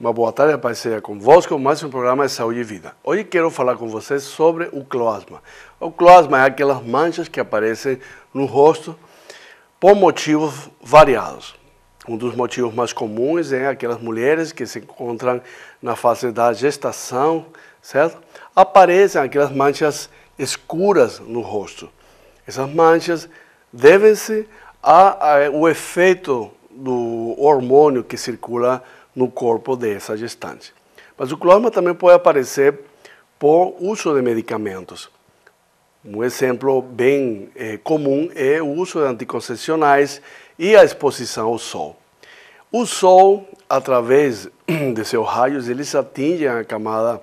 Uma boa tarde, Pai seja convosco, mais um programa de saúde e vida. Hoje quero falar com vocês sobre o cloasma. O cloasma é aquelas manchas que aparecem no rosto por motivos variados. Um dos motivos mais comuns é aquelas mulheres que se encontram na fase da gestação, certo? Aparecem aquelas manchas escuras no rosto. Essas manchas devem-se ao efeito do hormônio que circula no no corpo dessa gestante. Mas o cloroma também pode aparecer por uso de medicamentos. Um exemplo bem eh, comum é o uso de anticoncepcionais e a exposição ao sol. O sol, através de seus raios, eles atingem a camada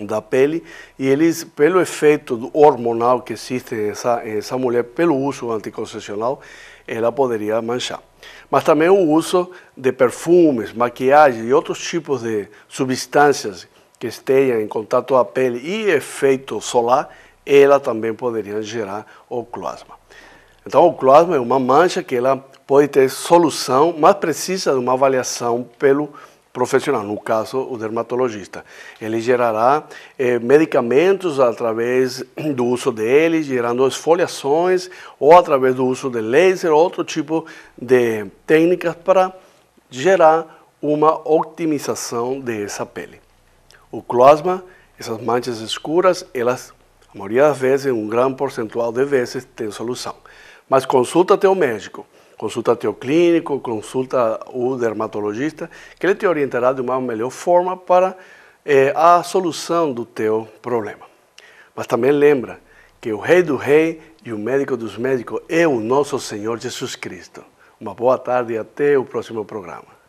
da pele e eles, pelo efeito hormonal que existe essa, essa mulher, pelo uso anticoncepcional, ela poderia manchar. Mas também o uso de perfumes, maquiagem e outros tipos de substâncias que estejam em contato à pele e efeito solar, ela também poderia gerar o cloasma. Então, o cloasma é uma mancha que ela pode ter solução, mas precisa de uma avaliação pelo profissional, no caso o dermatologista. Ele gerará eh, medicamentos através do uso dele, gerando esfoliações ou através do uso de laser, outro tipo de técnicas para gerar uma otimização dessa pele. O closma, essas manchas escuras, elas, a maioria das vezes, um grande porcentual de vezes, tem solução. Mas consulta teu médico Consulta teu clínico, consulta o dermatologista, que ele te orientará de uma melhor forma para eh, a solução do teu problema. Mas também lembra que o Rei do Rei e o Médico dos Médicos é o nosso Senhor Jesus Cristo. Uma boa tarde e até o próximo programa.